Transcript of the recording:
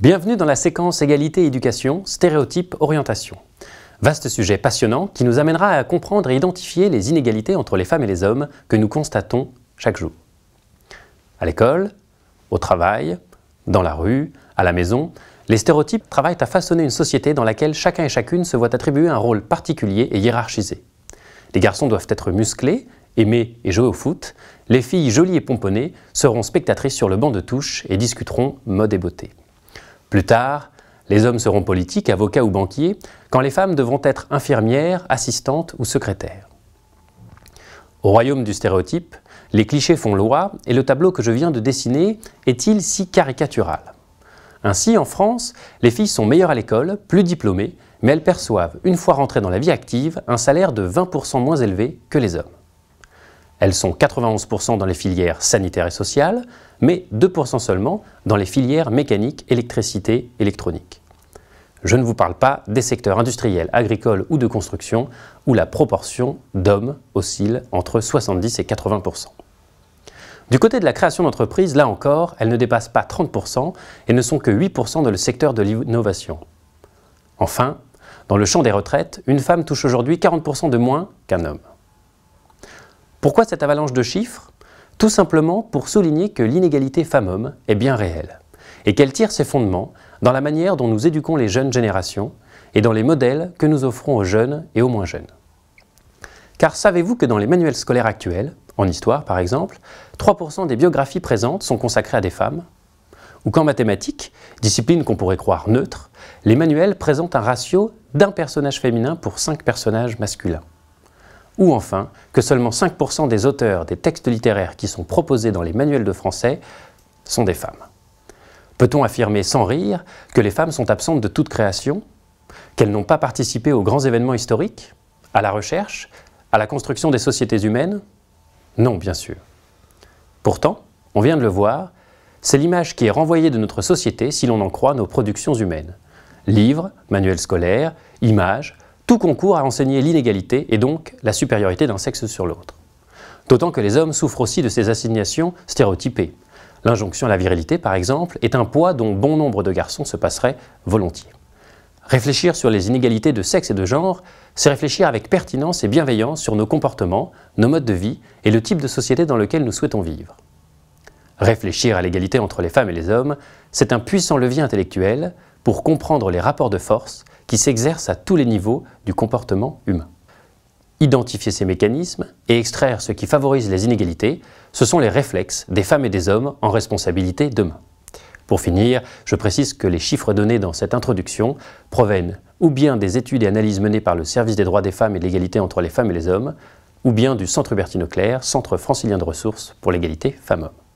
Bienvenue dans la séquence Égalité, éducation, stéréotypes, orientation. Vaste sujet passionnant qui nous amènera à comprendre et identifier les inégalités entre les femmes et les hommes que nous constatons chaque jour. À l'école, au travail, dans la rue, à la maison, les stéréotypes travaillent à façonner une société dans laquelle chacun et chacune se voit attribuer un rôle particulier et hiérarchisé. Les garçons doivent être musclés, aimer et jouer au foot, les filles jolies et pomponnées seront spectatrices sur le banc de touche et discuteront mode et beauté. Plus tard, les hommes seront politiques, avocats ou banquiers, quand les femmes devront être infirmières, assistantes ou secrétaires. Au royaume du stéréotype, les clichés font loi et le tableau que je viens de dessiner est-il si caricatural Ainsi, en France, les filles sont meilleures à l'école, plus diplômées, mais elles perçoivent, une fois rentrées dans la vie active, un salaire de 20% moins élevé que les hommes. Elles sont 91% dans les filières sanitaires et sociales, mais 2% seulement dans les filières mécaniques, électricité, électronique. Je ne vous parle pas des secteurs industriels, agricoles ou de construction, où la proportion d'hommes oscille entre 70 et 80%. Du côté de la création d'entreprises, là encore, elles ne dépassent pas 30% et ne sont que 8% dans le secteur de l'innovation. Enfin, dans le champ des retraites, une femme touche aujourd'hui 40% de moins qu'un homme. Pourquoi cette avalanche de chiffres Tout simplement pour souligner que l'inégalité femmes-hommes est bien réelle et qu'elle tire ses fondements dans la manière dont nous éduquons les jeunes générations et dans les modèles que nous offrons aux jeunes et aux moins jeunes. Car savez-vous que dans les manuels scolaires actuels, en histoire par exemple, 3% des biographies présentes sont consacrées à des femmes Ou qu'en mathématiques, discipline qu'on pourrait croire neutre, les manuels présentent un ratio d'un personnage féminin pour cinq personnages masculins ou enfin que seulement 5% des auteurs des textes littéraires qui sont proposés dans les manuels de français sont des femmes. Peut-on affirmer sans rire que les femmes sont absentes de toute création Qu'elles n'ont pas participé aux grands événements historiques À la recherche À la construction des sociétés humaines Non, bien sûr. Pourtant, on vient de le voir, c'est l'image qui est renvoyée de notre société si l'on en croit nos productions humaines. Livres, manuels scolaires, images, tout concourt à enseigner l'inégalité et donc la supériorité d'un sexe sur l'autre. D'autant que les hommes souffrent aussi de ces assignations stéréotypées. L'injonction à la virilité, par exemple, est un poids dont bon nombre de garçons se passeraient volontiers. Réfléchir sur les inégalités de sexe et de genre, c'est réfléchir avec pertinence et bienveillance sur nos comportements, nos modes de vie et le type de société dans lequel nous souhaitons vivre. Réfléchir à l'égalité entre les femmes et les hommes, c'est un puissant levier intellectuel pour comprendre les rapports de force qui s'exercent à tous les niveaux du comportement humain. Identifier ces mécanismes et extraire ce qui favorise les inégalités, ce sont les réflexes des femmes et des hommes en responsabilité demain. Pour finir, je précise que les chiffres donnés dans cette introduction proviennent ou bien des études et analyses menées par le Service des droits des femmes et de l'égalité entre les femmes et les hommes, ou bien du Centre bertino Claire, Centre francilien de ressources pour l'égalité femmes-hommes.